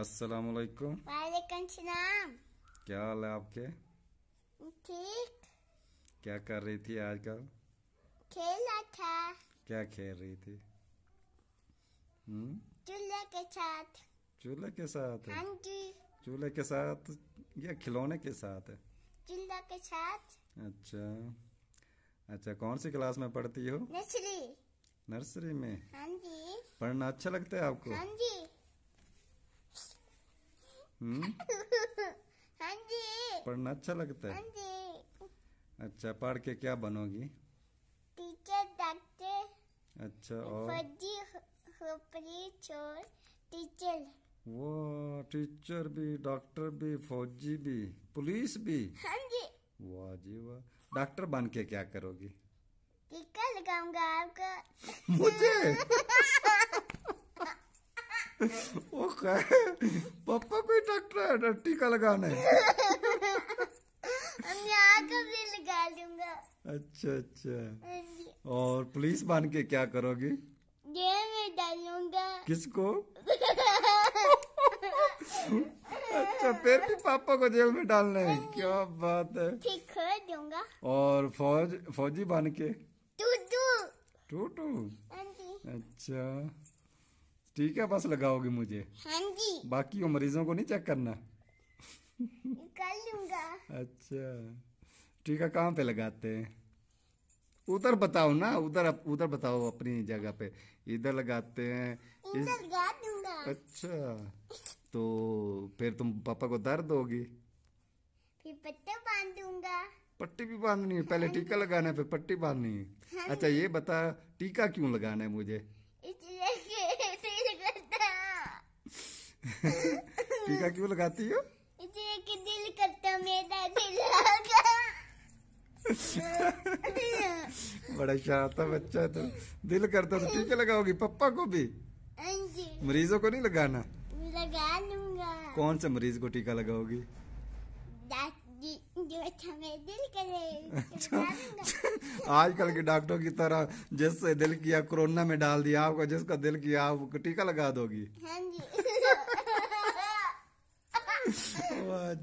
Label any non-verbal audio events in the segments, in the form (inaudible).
अस्सलाम वालेकुम वालेकुम सलाम क्या हाल है आपके ठीक क्या कर रही थी आजकल खेल रहा था क्या खेल रही थी हम्म? चूल्हे के साथ चूल्हे के साथ हाँ जी चूल्हे के साथ या खिलौने के साथ चूल्हे के साथ अच्छा अच्छा कौन सी क्लास में पढ़ती हो नर्सरी नर्सरी में हाँ जी पढ़ना अच्छा लगता है आपको हाँ जी हाँ hmm? जी (laughs) पढ़ना अच्छा लगता है हाँ जी अच्छा पढ़ के क्या बनोगी टीचर डॉक्टर अच्छा और फौजी खोपड़ी चोर टीचर वो टीचर भी डॉक्टर भी फौजी भी पुलिस भी हाँ जी वाह जी वाह डॉक्टर बन के क्या करोगी टीका लगाऊंगा आपको (laughs) मुझे (laughs) पापा कोई डॉक्टर है टीका लगाना है लगा लूंगा अच्छा अच्छा हाँ और पुलिस बन के क्या करोगी जेल में डालूंगा किसको अच्छा फिर भी पापा को जेल में डालना है हाँ क्या बात है ठीक कर दूंगा और फौज फौजी बन के टूटू टूटू हाँ अच्छा ठीक है बस लगाओगे मुझे हाँ जी बाकी वो मरीजों को नहीं चेक करना कर लूंगा अच्छा टीका कहाँ पे लगाते हैं उधर बताओ ना उधर उधर बताओ अपनी जगह पे इधर लगाते हैं इस... अच्छा तो फिर तुम पापा को दर्द होगी फिर पट्टी बांध दूंगा पट्टी भी बांधनी है पहले हाँ टीका लगाना है फिर पट्टी बांधनी है हाँ अच्छा ये बता टीका क्यों लगाना है मुझे (laughs) टीका क्यों लगाती हो दिल करता मेरा दिल (laughs) बड़ा शरारता बच्चा तो दिल करता तो टीके लगाओगी पप्पा को भी हाँ मरीजों को नहीं लगाना लगा लूंगा कौन से मरीज को टीका लगाओगी अच्छा, अच्छा। (laughs) आजकल के डॉक्टरों की तरह जिससे दिल किया कोरोना में डाल दिया आपका जिसका दिल किया आपको टीका लगा दोगी हाँ जी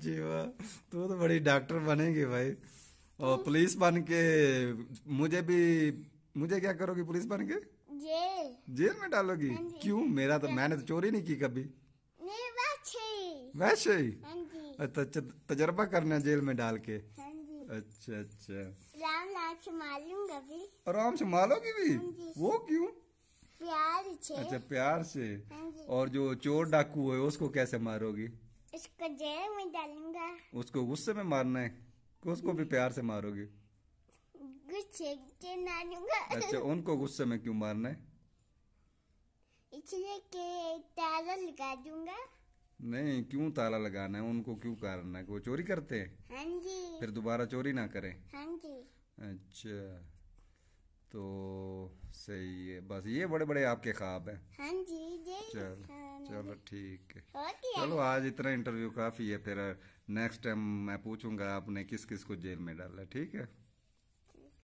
जीवा तू तो बड़ी डॉक्टर बनेगी भाई और पुलिस बन के मुझे भी मुझे क्या करोगी पुलिस बन के जेल जेल में डालोगी हाँ क्यों मेरा तो हाँ मैंने तो चोरी नहीं की कभी वैसे ही हाँ अच्छा, अच्छा तजर्बा करना जेल में डाल के अच्छा अच्छा राम भी आराम से मालोगी भी वो क्यों प्यार से अच्छा प्यार से और जो चोर डाकू है उसको कैसे मारोगी उसको जेल में डालूंगा उसको गुस्से में मारना है उसको भी प्यार से मारोगे गुस्से के मारूंगा अच्छा उनको गुस्से में क्यों मारना है इसलिए के ताला लगा दूंगा नहीं क्यों ताला लगाना है उनको क्यों कारण है वो चोरी करते हैं हाँ जी फिर दोबारा चोरी ना करें हाँ जी अच्छा तो सही है बस ये बड़े बड़े आपके ख्वाब हैं हाँ जी जी चल हाँ। चलो ठीक है चलो आज इतना इंटरव्यू काफी है फिर नेक्स्ट टाइम मैं पूछूंगा आपने किस किस को जेल में डाला ठीक है